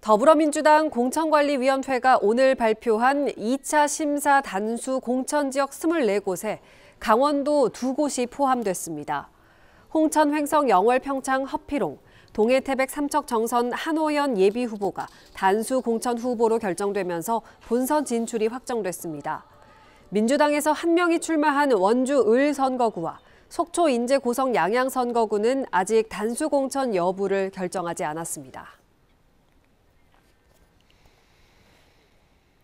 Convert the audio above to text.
더불어민주당 공천관리위원회가 오늘 발표한 2차 심사 단수 공천 지역 24곳에 강원도 두곳이 포함됐습니다. 홍천 횡성 영월 평창 허피롱, 동해 태백 삼척 정선 한호연 예비 후보가 단수 공천 후보로 결정되면서 본선 진출이 확정됐습니다. 민주당에서 한 명이 출마한 원주 을 선거구와 속초 인제 고성 양양 선거구는 아직 단수 공천 여부를 결정하지 않았습니다.